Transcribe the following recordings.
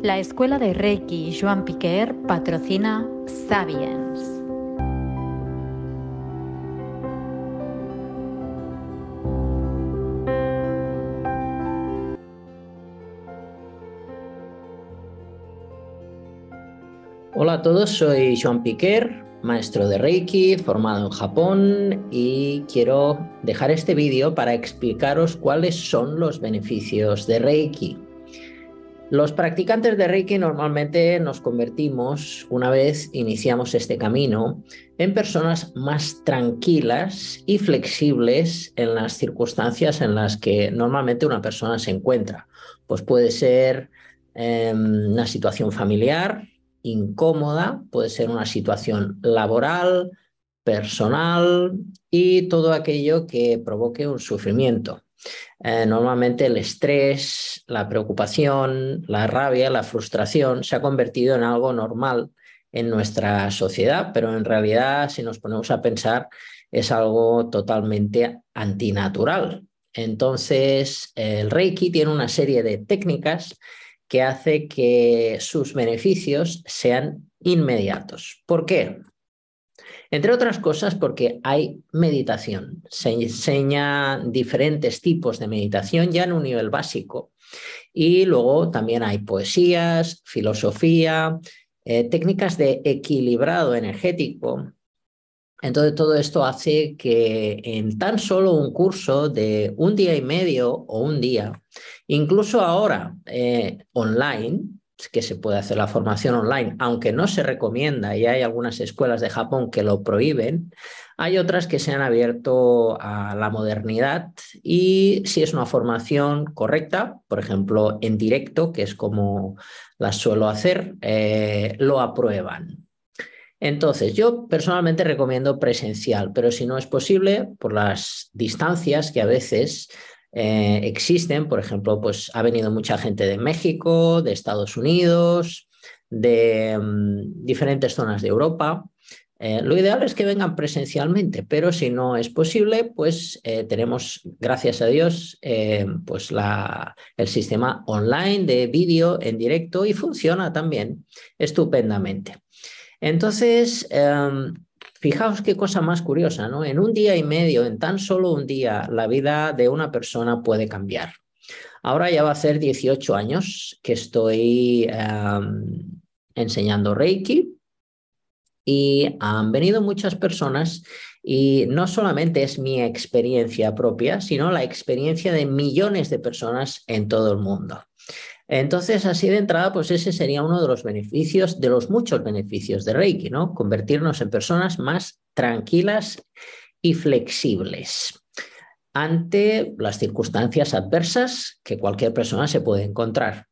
La Escuela de Reiki Joan Piquer patrocina Sabiens. Hola a todos, soy Joan Piquer, maestro de Reiki, formado en Japón y quiero dejar este vídeo para explicaros cuáles son los beneficios de Reiki. Los practicantes de Reiki normalmente nos convertimos, una vez iniciamos este camino, en personas más tranquilas y flexibles en las circunstancias en las que normalmente una persona se encuentra. Pues puede ser em, una situación familiar incómoda, puede ser una situación laboral, personal y todo aquello que provoque un sufrimiento. Eh, normalmente el estrés, la preocupación, la rabia, la frustración se ha convertido en algo normal en nuestra sociedad, pero en realidad si nos ponemos a pensar es algo totalmente antinatural. Entonces, el Reiki tiene una serie de técnicas que hace que sus beneficios sean inmediatos. ¿Por qué? Entre otras cosas porque hay meditación, se enseña diferentes tipos de meditación ya en un nivel básico. Y luego también hay poesías, filosofía, eh, técnicas de equilibrado energético. Entonces todo esto hace que en tan solo un curso de un día y medio o un día, incluso ahora eh, online, que se puede hacer la formación online, aunque no se recomienda y hay algunas escuelas de Japón que lo prohíben, hay otras que se han abierto a la modernidad y si es una formación correcta, por ejemplo, en directo, que es como las suelo hacer, eh, lo aprueban. Entonces, yo personalmente recomiendo presencial, pero si no es posible, por las distancias que a veces eh, existen, por ejemplo, pues ha venido mucha gente de México, de Estados Unidos, de mm, diferentes zonas de Europa. Eh, lo ideal es que vengan presencialmente, pero si no es posible, pues eh, tenemos, gracias a Dios, pues la, el sistema online de vídeo en directo y funciona también estupendamente. Entonces, em, Fijaos qué cosa más curiosa, ¿no? En un día y medio, en tan solo un día, la vida de una persona puede cambiar. Ahora ya va a ser 18 años que estoy em, enseñando Reiki y han venido muchas personas y no solamente es mi experiencia propia, sino la experiencia de millones de personas en todo el mundo. Entonces, así de entrada, pues ese sería uno de los beneficios, de los muchos beneficios de Reiki, ¿no? Convertirnos en personas más tranquilas y flexibles ante las circunstancias adversas que cualquier persona se puede encontrar.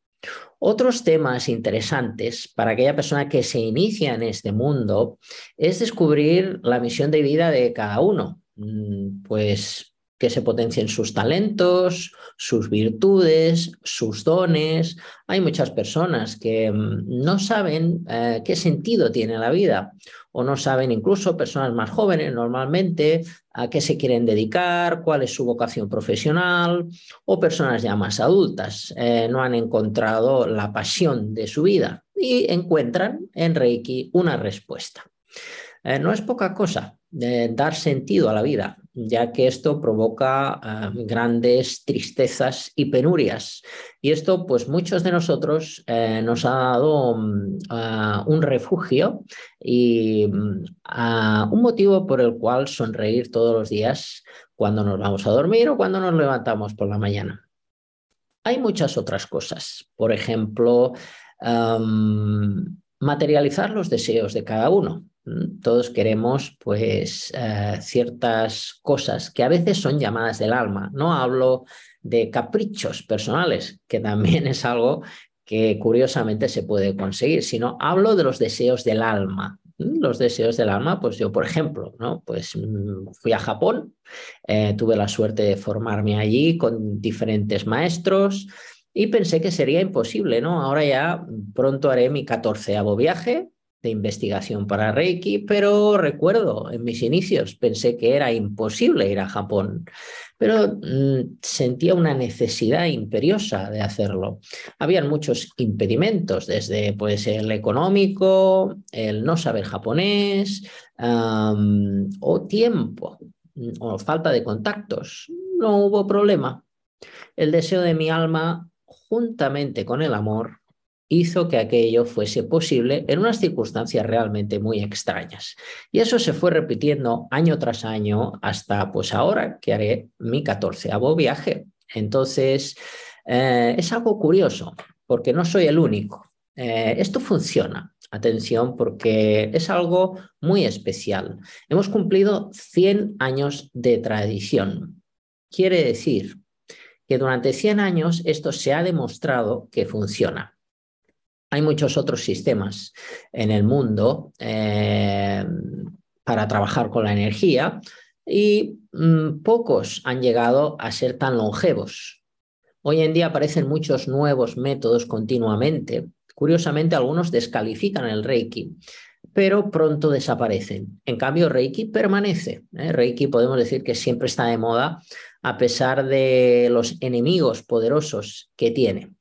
Otros temas interesantes para aquella persona que se inicia en este mundo es descubrir la misión de vida de cada uno. Mm, pues que se potencien sus talentos, sus virtudes, sus dones. Hay muchas personas que mm, no saben eh, qué sentido tiene la vida o no saben incluso personas más jóvenes normalmente a qué se quieren dedicar, cuál es su vocación profesional o personas ya más adultas. Eh, no han encontrado la pasión de su vida y encuentran en Reiki una respuesta. Eh, no es poca cosa dar sentido a la vida, ya que esto provoca ah, grandes tristezas y penurias. Y esto, pues muchos de nosotros eh, nos ha dado mm, ah, un refugio y mm, ah, un motivo por el cual sonreír todos los días cuando nos vamos a dormir o cuando nos levantamos por la mañana. Hay muchas otras cosas, por ejemplo, materializar los deseos de cada uno. Mm, todos queremos pues eh, ciertas cosas que a veces son llamadas del alma. No hablo de caprichos personales, que también es algo que curiosamente se puede conseguir, sino hablo de los deseos del alma, mm, los deseos del alma, pues yo, por ejemplo, ¿no? Pues mm, fui a Japón, eh, tuve la suerte de formarme allí con diferentes maestros y pensé que sería imposible, ¿no? Ahora ya pronto haré mi catorceavo viaje investigación para Reiki, pero recuerdo en mis inicios pensé que era imposible ir a Japón, pero mm, sentía una necesidad imperiosa de hacerlo. Habían muchos impedimentos, desde pues, el económico, el no saber japonés, o tiempo, mm, o falta de contactos. No hubo problema. El deseo de mi alma, juntamente con el amor, hizo que aquello fuese posible en unas circunstancias realmente muy extrañas. Y eso se fue repitiendo año tras año hasta pues ahora que haré mi catorceavo viaje. Entonces, eh, es algo curioso, porque no soy el único. Eh, esto funciona, atención, porque es algo muy especial. Hemos cumplido 100 años de tradición. Quiere decir que durante 100 años esto se ha demostrado que funciona hay muchos otros sistemas en el mundo eh, para trabajar con la energía y mm, pocos han llegado a ser tan longevos. Hoy en día aparecen muchos nuevos métodos continuamente. Curiosamente, algunos descalifican el Reiki, pero pronto desaparecen. En cambio, Reiki permanece. ¿eh? Reiki podemos decir que siempre está de moda a pesar de los enemigos poderosos que tiene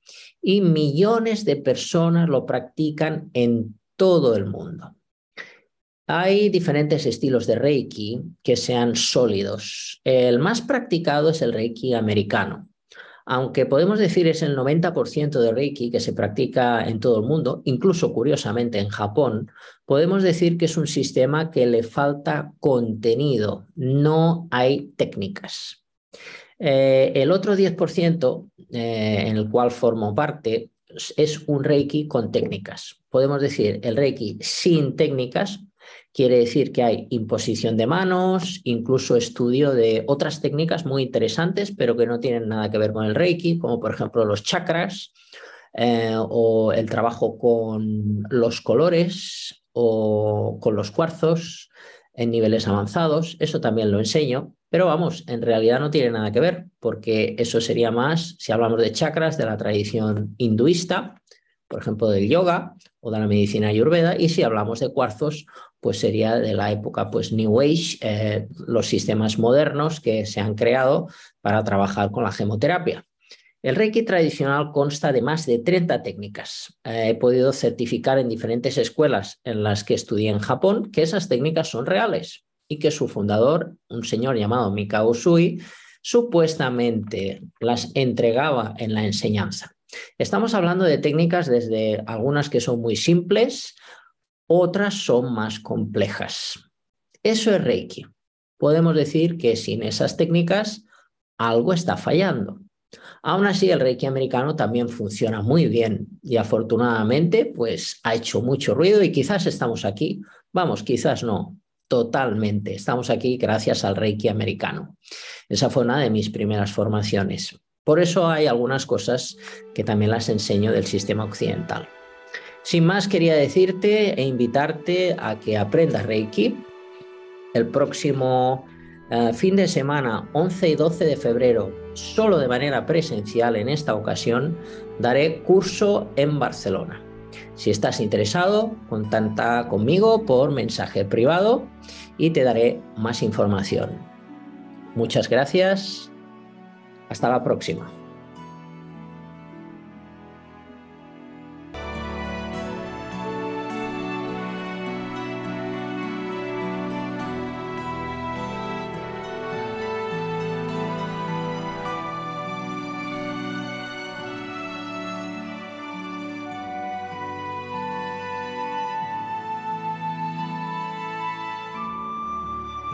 y millones de personas lo practican en todo el mundo. Hay diferentes estilos de Reiki que sean sólidos. El más practicado es el Reiki americano. Aunque podemos decir es el 90% de Reiki que se practica en todo el mundo, incluso curiosamente en Japón, podemos decir que es un sistema que le falta contenido, no hay técnicas. Eh, el otro 10% eh, en el cual formo parte es un Reiki con técnicas. Podemos decir, el Reiki sin técnicas quiere decir que hay imposición de manos, incluso estudio de otras técnicas muy interesantes, pero que no tienen nada que ver con el Reiki, como por ejemplo los chakras eh, o el trabajo con los colores o con los cuarzos en niveles avanzados. Eso también lo enseño. Pero vamos, en realidad no tiene nada que ver, porque eso sería más, si hablamos de chakras, de la tradición hinduista, por ejemplo, del yoga o de la medicina ayurveda, y si hablamos de cuarzos, pues sería de la época pues New Age, eh, los sistemas modernos que se han creado para trabajar con la gemoterapia. El Reiki tradicional consta de más de 30 técnicas. Eh, he podido certificar en diferentes escuelas en las que estudié en Japón que esas técnicas son reales y que su fundador, un señor llamado Mikao Usui, supuestamente las entregaba en la enseñanza. Estamos hablando de técnicas desde algunas que son muy simples, otras son más complejas. Eso es Reiki. Podemos decir que sin esas técnicas algo está fallando. Aún así, el Reiki americano también funciona muy bien y afortunadamente pues ha hecho mucho ruido y quizás estamos aquí. Vamos, quizás no, totalmente. Estamos aquí gracias al Reiki americano. Esa fue una de mis primeras formaciones. Por eso hay algunas cosas que también las enseño del sistema occidental. Sin más, quería decirte e invitarte a que aprendas Reiki. El próximo eh, fin de semana 11 y 12 de febrero, solo de manera presencial en esta ocasión, daré curso en Barcelona. Si estás interesado, contacta conmigo por mensaje privado y te daré más información. Muchas gracias. Hasta la próxima.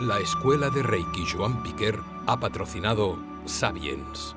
La Escuela de Reiki Joan Piquer ha patrocinado Sabiens.